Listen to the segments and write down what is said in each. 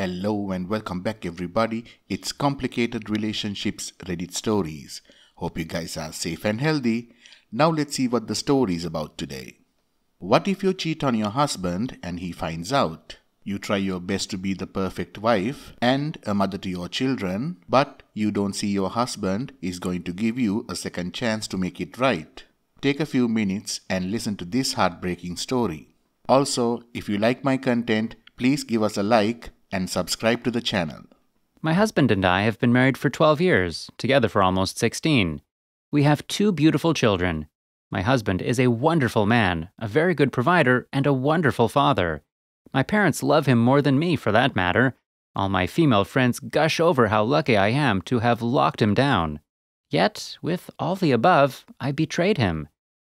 Hello and welcome back everybody. It's complicated relationships Reddit stories. Hope you guys are safe and healthy. Now let's see what the story is about today. What if you cheat on your husband and he finds out? You try your best to be the perfect wife and a mother to your children, but you don't see your husband is going to give you a second chance to make it right. Take a few minutes and listen to this heartbreaking story. Also, if you like my content, please give us a like and subscribe to the channel. My husband and I have been married for 12 years, together for almost 16. We have two beautiful children. My husband is a wonderful man, a very good provider, and a wonderful father. My parents love him more than me, for that matter. All my female friends gush over how lucky I am to have locked him down. Yet, with all the above, I betrayed him.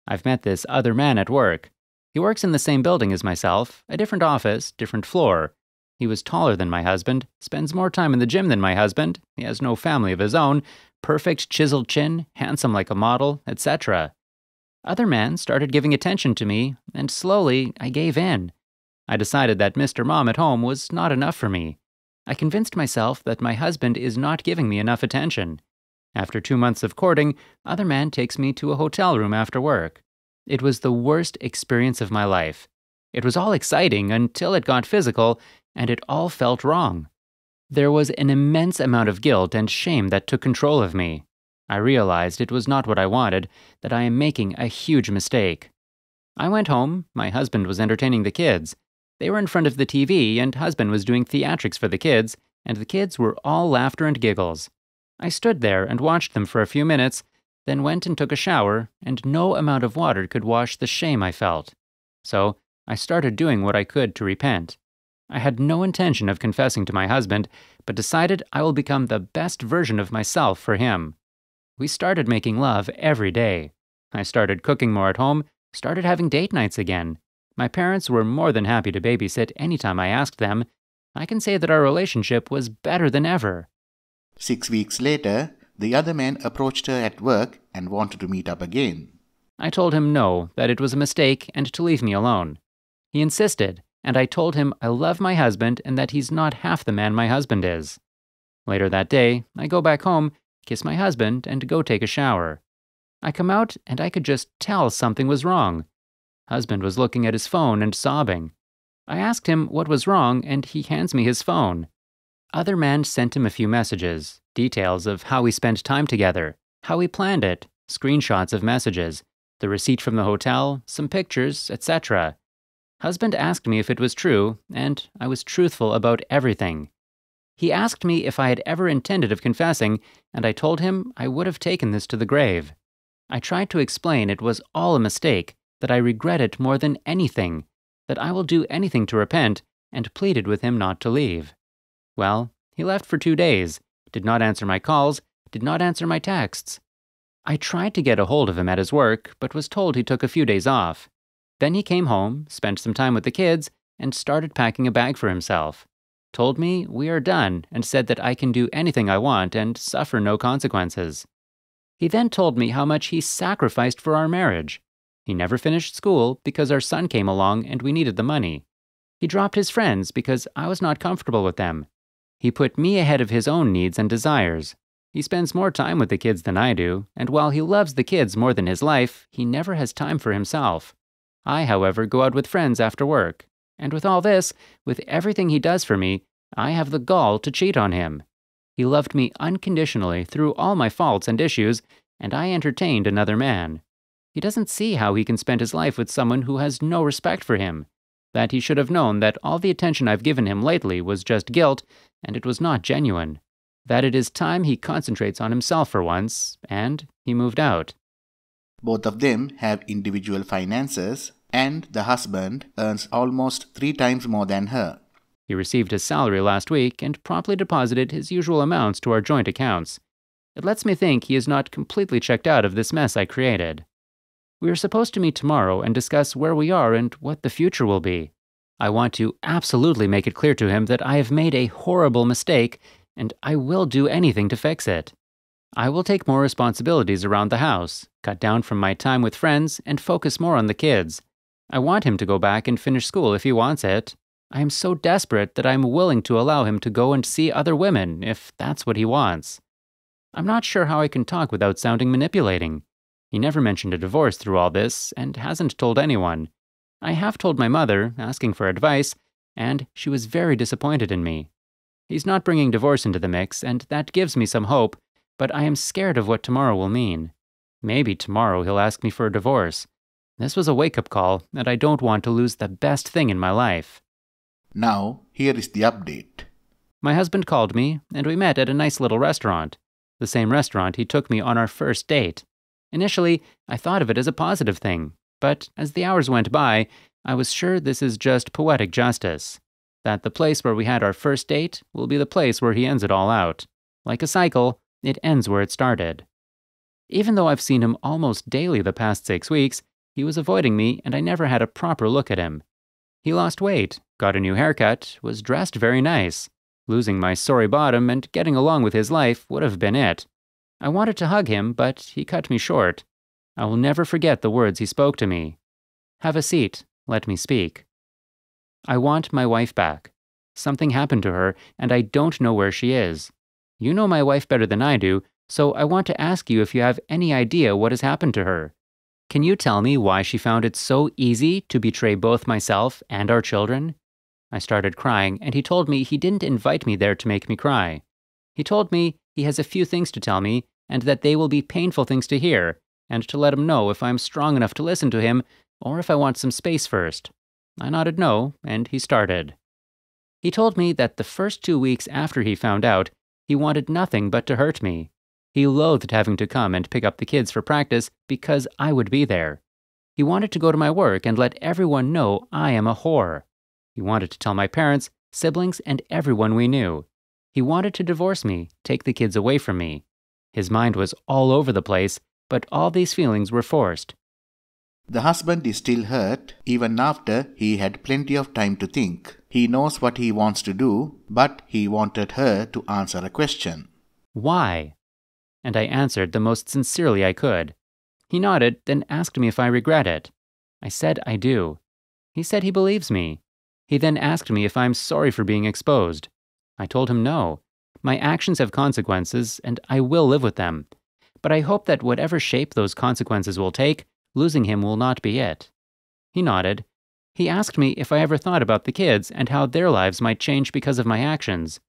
I've met this other man at work. He works in the same building as myself, a different office, different floor. He was taller than my husband, spends more time in the gym than my husband, he has no family of his own, perfect chiseled chin, handsome like a model, etc. Other men started giving attention to me, and slowly I gave in. I decided that Mr. Mom at home was not enough for me. I convinced myself that my husband is not giving me enough attention. After two months of courting, other man takes me to a hotel room after work. It was the worst experience of my life. It was all exciting until it got physical, and it all felt wrong. There was an immense amount of guilt and shame that took control of me. I realized it was not what I wanted, that I am making a huge mistake. I went home, my husband was entertaining the kids. They were in front of the TV, and husband was doing theatrics for the kids, and the kids were all laughter and giggles. I stood there and watched them for a few minutes, then went and took a shower, and no amount of water could wash the shame I felt. So I started doing what I could to repent. I had no intention of confessing to my husband, but decided I will become the best version of myself for him. We started making love every day. I started cooking more at home, started having date nights again. My parents were more than happy to babysit anytime I asked them. I can say that our relationship was better than ever. Six weeks later, the other man approached her at work and wanted to meet up again. I told him no, that it was a mistake, and to leave me alone. He insisted, and I told him I love my husband and that he's not half the man my husband is. Later that day, I go back home, kiss my husband, and go take a shower. I come out and I could just tell something was wrong. Husband was looking at his phone and sobbing. I asked him what was wrong and he hands me his phone. Other man sent him a few messages, details of how we spent time together, how we planned it, screenshots of messages, the receipt from the hotel, some pictures, etc. Husband asked me if it was true, and I was truthful about everything. He asked me if I had ever intended of confessing, and I told him I would have taken this to the grave. I tried to explain it was all a mistake, that I regret it more than anything, that I will do anything to repent, and pleaded with him not to leave. Well, he left for two days, did not answer my calls, did not answer my texts. I tried to get a hold of him at his work, but was told he took a few days off. Then he came home, spent some time with the kids, and started packing a bag for himself. Told me we are done and said that I can do anything I want and suffer no consequences. He then told me how much he sacrificed for our marriage. He never finished school because our son came along and we needed the money. He dropped his friends because I was not comfortable with them. He put me ahead of his own needs and desires. He spends more time with the kids than I do, and while he loves the kids more than his life, he never has time for himself. I, however, go out with friends after work. And with all this, with everything he does for me, I have the gall to cheat on him. He loved me unconditionally through all my faults and issues, and I entertained another man. He doesn't see how he can spend his life with someone who has no respect for him. That he should have known that all the attention I've given him lately was just guilt, and it was not genuine. That it is time he concentrates on himself for once, and he moved out. Both of them have individual finances, and the husband earns almost three times more than her. He received his salary last week and promptly deposited his usual amounts to our joint accounts. It lets me think he is not completely checked out of this mess I created. We are supposed to meet tomorrow and discuss where we are and what the future will be. I want to absolutely make it clear to him that I have made a horrible mistake and I will do anything to fix it. I will take more responsibilities around the house, cut down from my time with friends, and focus more on the kids. I want him to go back and finish school if he wants it. I am so desperate that I am willing to allow him to go and see other women if that's what he wants. I'm not sure how I can talk without sounding manipulating. He never mentioned a divorce through all this and hasn't told anyone. I have told my mother, asking for advice, and she was very disappointed in me. He's not bringing divorce into the mix, and that gives me some hope, but I am scared of what tomorrow will mean. Maybe tomorrow he'll ask me for a divorce. This was a wake up call, and I don't want to lose the best thing in my life. Now, here is the update. My husband called me, and we met at a nice little restaurant, the same restaurant he took me on our first date. Initially, I thought of it as a positive thing, but as the hours went by, I was sure this is just poetic justice that the place where we had our first date will be the place where he ends it all out. Like a cycle, it ends where it started. Even though I've seen him almost daily the past six weeks, he was avoiding me and I never had a proper look at him. He lost weight, got a new haircut, was dressed very nice. Losing my sorry bottom and getting along with his life would have been it. I wanted to hug him, but he cut me short. I will never forget the words he spoke to me. Have a seat, let me speak. I want my wife back. Something happened to her, and I don't know where she is. You know my wife better than I do, so I want to ask you if you have any idea what has happened to her. Can you tell me why she found it so easy to betray both myself and our children? I started crying, and he told me he didn't invite me there to make me cry. He told me he has a few things to tell me, and that they will be painful things to hear, and to let him know if I'm strong enough to listen to him, or if I want some space first. I nodded no, and he started. He told me that the first two weeks after he found out, he wanted nothing but to hurt me. He loathed having to come and pick up the kids for practice because I would be there. He wanted to go to my work and let everyone know I am a whore. He wanted to tell my parents, siblings, and everyone we knew. He wanted to divorce me, take the kids away from me. His mind was all over the place, but all these feelings were forced. The husband is still hurt even after he had plenty of time to think. He knows what he wants to do, but he wanted her to answer a question. Why? And I answered the most sincerely I could. He nodded, then asked me if I regret it. I said I do. He said he believes me. He then asked me if I'm sorry for being exposed. I told him no. My actions have consequences, and I will live with them. But I hope that whatever shape those consequences will take, losing him will not be it. He nodded, he asked me if I ever thought about the kids and how their lives might change because of my actions.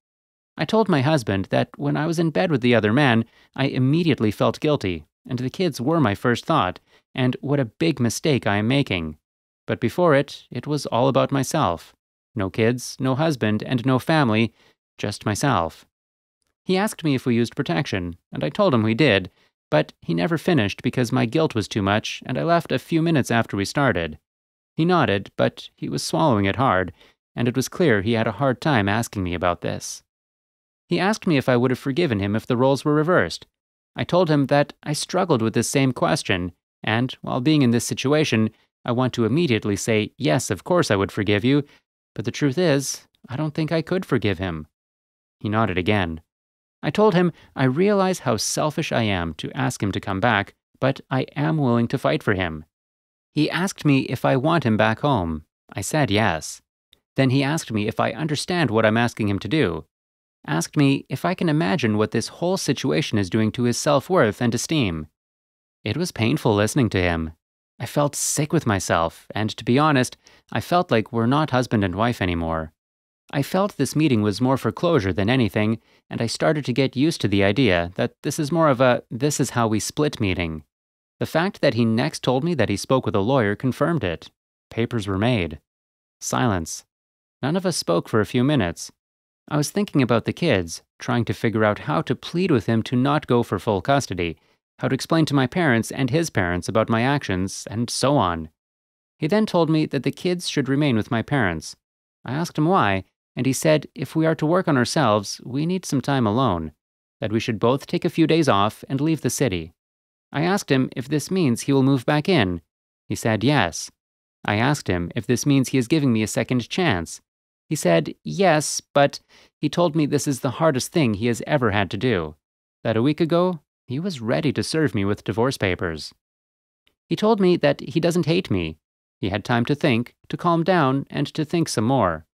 I told my husband that when I was in bed with the other man, I immediately felt guilty, and the kids were my first thought, and what a big mistake I am making. But before it, it was all about myself. No kids, no husband, and no family, just myself. He asked me if we used protection, and I told him we did, but he never finished because my guilt was too much, and I left a few minutes after we started. He nodded, but he was swallowing it hard, and it was clear he had a hard time asking me about this. He asked me if I would have forgiven him if the roles were reversed. I told him that I struggled with this same question, and while being in this situation, I want to immediately say, yes, of course I would forgive you, but the truth is, I don't think I could forgive him. He nodded again. I told him I realize how selfish I am to ask him to come back, but I am willing to fight for him. He asked me if I want him back home. I said yes. Then he asked me if I understand what I'm asking him to do. Asked me if I can imagine what this whole situation is doing to his self worth and esteem. It was painful listening to him. I felt sick with myself, and to be honest, I felt like we're not husband and wife anymore. I felt this meeting was more for closure than anything, and I started to get used to the idea that this is more of a this is how we split meeting. The fact that he next told me that he spoke with a lawyer confirmed it. Papers were made. Silence. None of us spoke for a few minutes. I was thinking about the kids, trying to figure out how to plead with him to not go for full custody, how to explain to my parents and his parents about my actions, and so on. He then told me that the kids should remain with my parents. I asked him why, and he said if we are to work on ourselves, we need some time alone, that we should both take a few days off and leave the city. I asked him if this means he will move back in. He said yes. I asked him if this means he is giving me a second chance. He said yes, but he told me this is the hardest thing he has ever had to do. That a week ago, he was ready to serve me with divorce papers. He told me that he doesn't hate me. He had time to think, to calm down, and to think some more.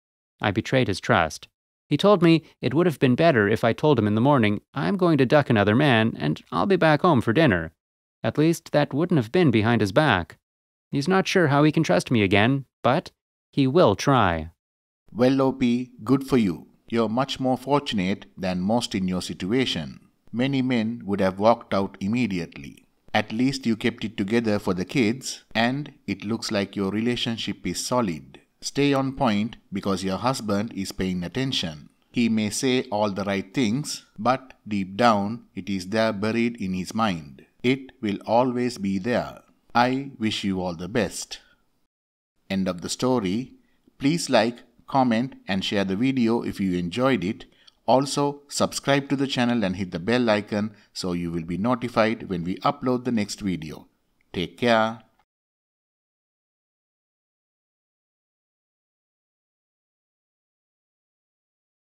I betrayed his trust. He told me it would have been better if I told him in the morning, I'm going to duck another man, and I'll be back home for dinner. At least, that wouldn't have been behind his back. He's not sure how he can trust me again, but he will try. Well, OP, good for you. You're much more fortunate than most in your situation. Many men would have walked out immediately. At least you kept it together for the kids, and it looks like your relationship is solid. Stay on point because your husband is paying attention. He may say all the right things, but deep down it is there buried in his mind. It will always be there. I wish you all the best. End of the story. Please like, comment and share the video if you enjoyed it. Also, subscribe to the channel and hit the bell icon so you will be notified when we upload the next video. Take care.